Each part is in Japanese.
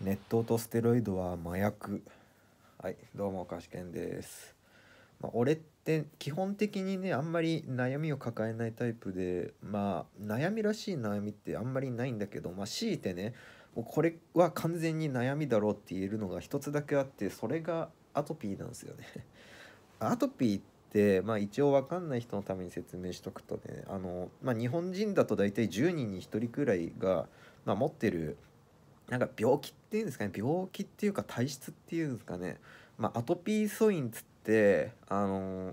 熱湯とステロイドは麻薬はいどうもかしけんです、まあ、俺って基本的にねあんまり悩みを抱えないタイプでまあ悩みらしい悩みってあんまりないんだけどまあ強いてねもうこれは完全に悩みだろうって言えるのが一つだけあってそれがアトピーなんですよね アトピーってまあ一応わかんない人のために説明しとくとねあの、まあ、日本人だと大体10人に1人くらいが、まあ、持ってるなんか病気っていうんですかね病気っていうか体質っていうんですかね、まあ、アトピー素因つってあのー、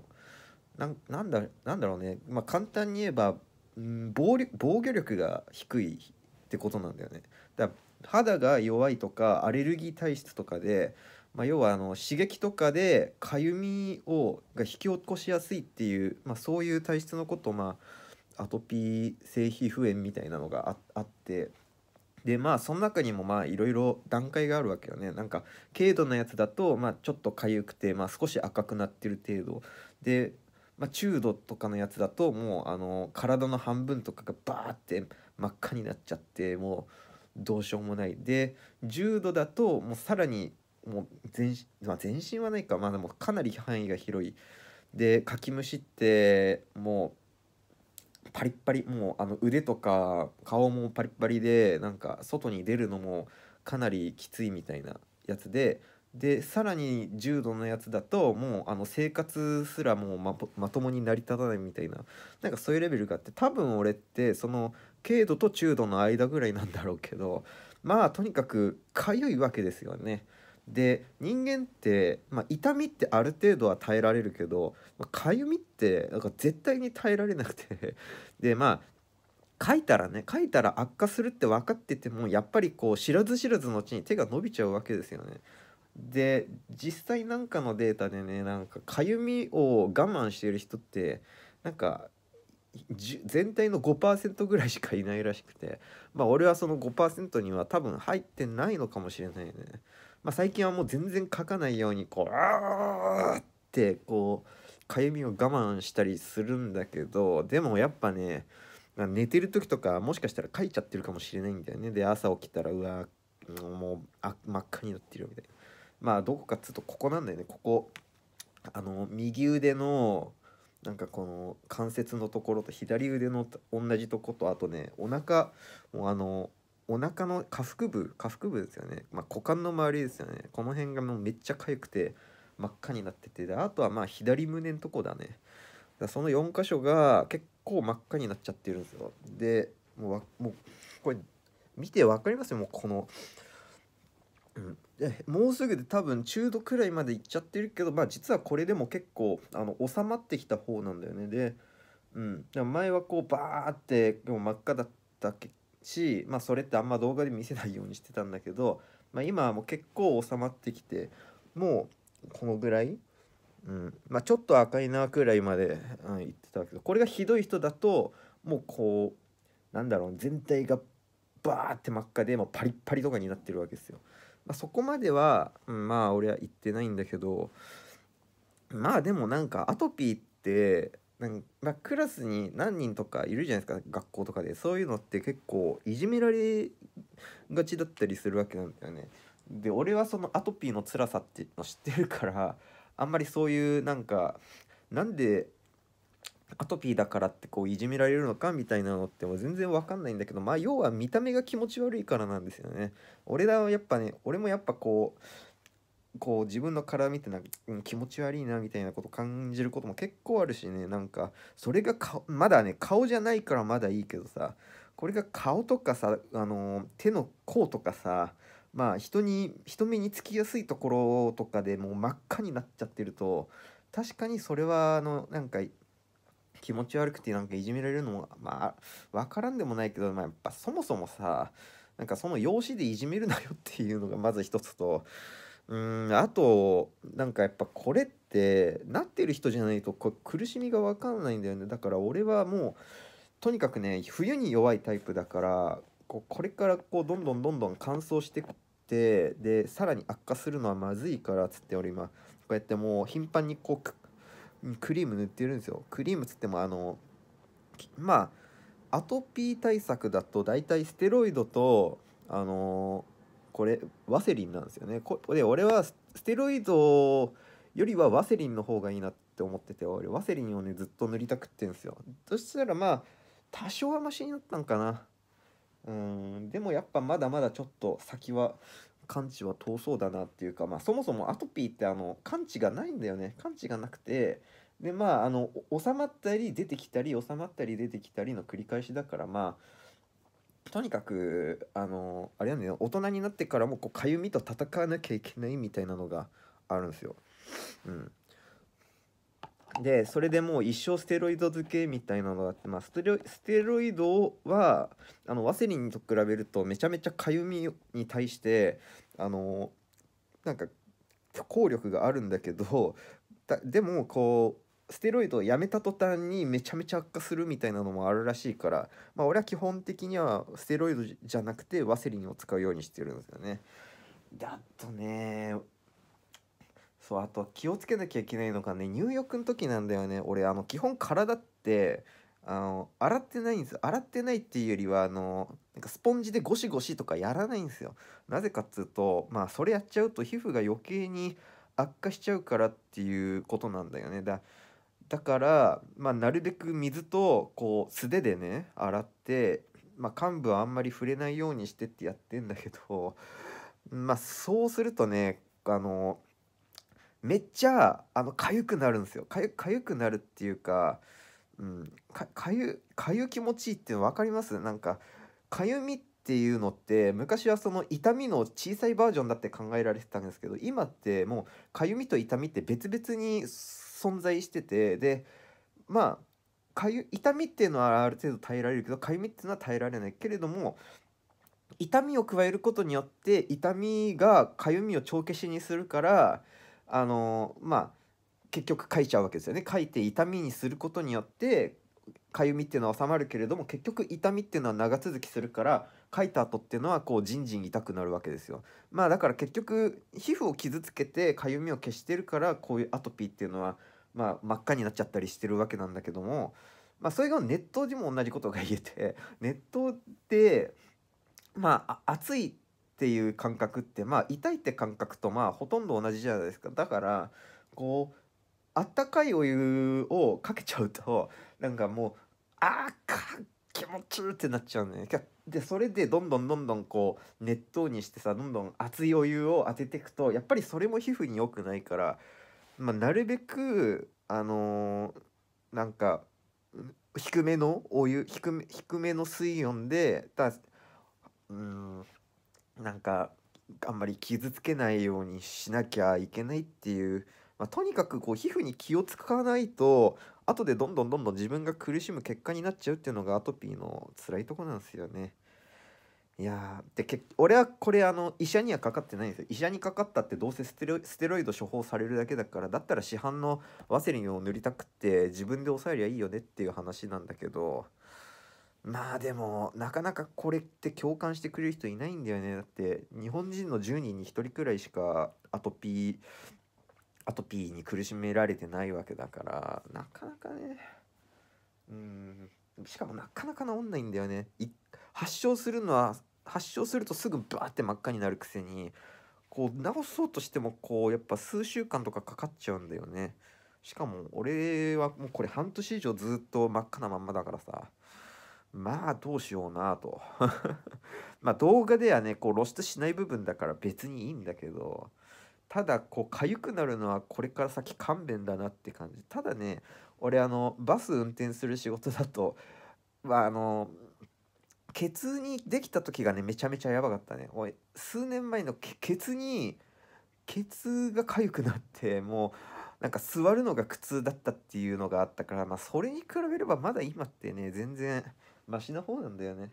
なんだなんだろうね、まあ、簡単に言えば、うん、防防御力が低いってことなんだよね。だ肌が弱いとかアレルギー体質とかで、まあ、要はあの刺激とかでかゆみをが引き起こしやすいっていう、まあ、そういう体質のことまあ、アトピー性皮膚炎みたいなのがあって。でまあその中にもまあいろいろ段階があるわけよねなんか軽度のやつだとまあちょっと痒くてまあ少し赤くなってる程度で、まあ、中度とかのやつだともうあの体の半分とかがバーって真っ赤になっちゃってもうどうしようもないで重度だともうさらにもう全身まあ全身はないかまあでもかなり範囲が広いでかきむしってもうパリッパリもうあの腕とか顔もパリッパリでなんか外に出るのもかなりきついみたいなやつででさらに重度のやつだともうあの生活すらもうままともに成り立たないみたいななんかそういうレベルがあって多分俺ってその軽度と中度の間ぐらいなんだろうけどまあとにかくかゆいわけですよね。で人間って、まあ、痛みってある程度は耐えられるけどかゆ、まあ、みってなんか絶対に耐えられなくて でまあ書いたらね書いたら悪化するって分かっててもやっぱりこう知らず知らずのうちに手が伸びちゃうわけですよね。で実際なんかのデータでねなんかかゆみを我慢している人ってなんか全体の5%ぐらいしかいないらしくてまあ俺はその5%には多分入ってないのかもしれないね。まあ、最近はもう全然書かないようにこうあーってこうかゆみを我慢したりするんだけどでもやっぱね寝てる時とかもしかしたら書いちゃってるかもしれないんだよねで朝起きたらうわもうあ真っ赤になってるみたいなまあどこかっつうとここなんだよねここあの右腕のなんかこの関節のところと左腕の同じとことあとねお腹もうあのお腹の下腹部下腹部ですよね、まあ、股間の周りですよねこの辺がもうめっちゃ痒くて真っ赤になっててであとはまあ左胸のとこだねだその4箇所が結構真っ赤になっちゃってるんですよでもうもうこれ見て分かりますよもうこの、うん、もうすぐで多分中度くらいまでいっちゃってるけどまあ実はこれでも結構あの収まってきた方なんだよねで、うん、前はこうバーっても真っ赤だった結し、まあ、それってあんま動画で見せないようにしてたんだけど、まあ、今はもう結構収まってきてもうこのぐらい、うんまあ、ちょっと赤いなくらいまで、うん、言ってたけどこれがひどい人だともうこうなんだろう全体がバーって真っ赤でもうパリッパリとかになってるわけですよ。まあ、そこまでは、うん、まあ俺は言ってないんだけどまあでもなんかアトピーってなんまあ、クラスに何人とかいるじゃないですか学校とかでそういうのって結構いじめられがちだったりするわけなんだよね。で俺はそのアトピーの辛さっていうの知ってるからあんまりそういうなんかなんでアトピーだからってこういじめられるのかみたいなのってもう全然わかんないんだけどまあ要は見た目が気持ち悪いからなんですよね。俺らはやっぱね俺もやっぱこうこう自分の絡みってなんか、気持ち悪いなみたいなこと感じることも結構あるしねなんかそれがまだね顔じゃないからまだいいけどさこれが顔とかさ、あのー、手の甲とかさまあ人に人目につきやすいところとかでもう真っ赤になっちゃってると確かにそれはあのなんか気持ち悪くてなんかいじめられるのもまあ分からんでもないけど、まあ、やっぱそもそもさなんかその容姿でいじめるなよっていうのがまず一つとうんあとなんかやっぱこれってなってる人じゃないとこ苦しみが分かんないんだよねだから俺はもうとにかくね冬に弱いタイプだからここれからこうどんどんどんどん乾燥してってでさらに悪化するのはまずいからっつって俺今こうやってもう頻繁にこうクリーム塗ってるんですよクリームつってもあのまあアトピー対策だと大体ステロイドとあのーこれワセリンなんですよねこで俺はステロイドよりはワセリンの方がいいなって思ってて俺ワセリンをねずっと塗りたくってんすよそしたらまあ多少はマシになったんかなうんでもやっぱまだまだちょっと先は完治は遠そうだなっていうかまあそもそもアトピーってあの完治がないんだよね完治がなくてでまああの収まったり出てきたり収まったり出てきたりの繰り返しだからまあとにかくあのあれなんだよ大人になってからもこうかゆみと戦わなきゃいけないみたいなのがあるんですよ。うん、でそれでもう一生ステロイド漬けみたいなのがあって、まあ、ステロイドはあのワセリンと比べるとめちゃめちゃかゆみに対してあのなんか効力があるんだけどでもこうステロイドをやめた途端にめちゃめちゃ悪化するみたいなのもあるらしいから、まあ、俺は基本的にはステロイドじゃなくてワセリンを使うようにしてるんですよね。であとねそうあと気をつけなきゃいけないのがね入浴の時なんだよね俺あの基本体ってあの洗ってないんです洗ってないっていうよりはあのなんかスポンジでゴシゴシとかやらないんですよなぜかっつうとまあそれやっちゃうと皮膚が余計に悪化しちゃうからっていうことなんだよねだからだから、まあ、なるべく水とこう素手でね洗って、まあ、幹部はあんまり触れないようにしてってやってんだけど、まあ、そうするとねあのめっちゃあの痒くなるんですよ痒くなるっていうか、うん、か痒痒気持ちいいっての分かりますなんか痒みっていうのって昔はその痛みの小さいバージョンだって考えられてたんですけど今ってもう痒みと痛みって別々に存在しててでまあかゆ痛みっていうのはある程度耐えられるけどかゆみっていうのは耐えられないけれども痛みを加えることによって痛みがかゆみを帳消しにするからあのまあ結局書いちゃうわけですよね書いて痛みにすることによってかゆみっていうのは収まるけれども結局痛みっていうのは長続きするから書いた後っていうのはこうじんじん痛くなるわけですよまあだから結局皮膚を傷つけてかゆみを消してるからこういうアトピーっていうのはまあ真っ赤になっちゃったりしてるわけなんだけどもまあそれがネットでも同じことが言えてネットでまあ暑いっていう感覚ってまあ痛いって感覚とまあほとんど同じじゃないですかだからこうあったかいお湯をかけちゃうとなんかもうあーか気持ちいいってなっちゃうねでそれでどんどんどんどんこう熱湯にしてさどんどん熱いお湯を当てていくとやっぱりそれも皮膚に良くないから、まあ、なるべくあのー、なんか低めのお湯低め低めの水温でだうんなんかあんまり傷つけないようにしなきゃいけないっていうまあ、とにかくこう皮膚に気を使わないと後でどんどんどんどん自分が苦しむ結果になっちゃうっていうのがアトピーの辛いとこなんですよね。いやでけ俺はこれあの医者にはかかってないんですよ医者にかかったってどうせステロイド処方されるだけだからだったら市販のワセリンを塗りたくって自分で抑えりゃいいよねっていう話なんだけどまあでもなかなかこれって共感してくれる人いないんだよねだって日本人の10人に1人くらいしかアトピーアトピーに苦しめられてないわけだからなかなかねうんしかもなかなか治んないんだよね発症するのは発症するとすぐバーって真っ赤になるくせにこう治そうとしてもこうやっぱ数週間とかかかっちゃうんだよねしかも俺はもうこれ半年以上ずっと真っ赤なまんまだからさまあどうしようなと まあ動画ではねこう露出しない部分だから別にいいんだけどただこう痒くなるのはこれから先勘弁だなって感じただね俺あのバス運転する仕事だとまああのケツにできた時がねめちゃめちゃやばかったねおい数年前のケツにケツが痒くなってもうなんか座るのが苦痛だったっていうのがあったからまあそれに比べればまだ今ってね全然マシな方なんだよね。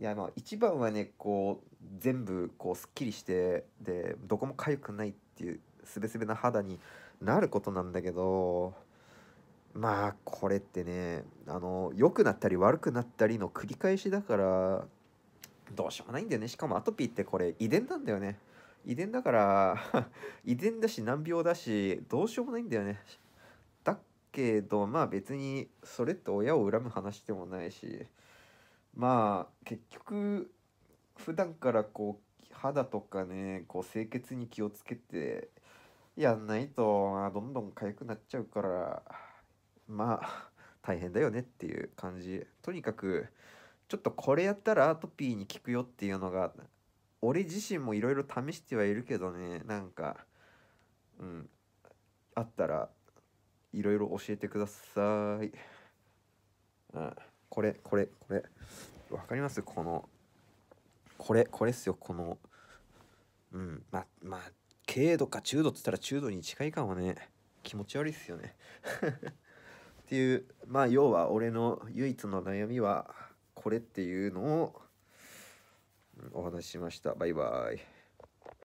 いやまあ一番はねこう全部こうすっきりしてでどこも痒くないっていうすべすべな肌になることなんだけどまあこれってねあの良くなったり悪くなったりの繰り返しだからどうしようもないんだよねしかもアトピーってこれ遺伝なんだよね遺伝だから 遺伝だし難病だしどうしようもないんだよねだけどまあ別にそれって親を恨む話でもないしまあ結局普段からこう肌とかねこう清潔に気をつけてやんないと、まあ、どんどん痒くなっちゃうからまあ大変だよねっていう感じとにかくちょっとこれやったらアトピーに効くよっていうのが俺自身もいろいろ試してはいるけどねなんかうんあったらいろいろ教えてください。うんこれこれこれ分かりますこのこれこれっすよこのうんままあ軽度か中度っつったら中度に近いかもね気持ち悪いっすよね っていうまあ要は俺の唯一の悩みはこれっていうのをお話ししましたバイバイ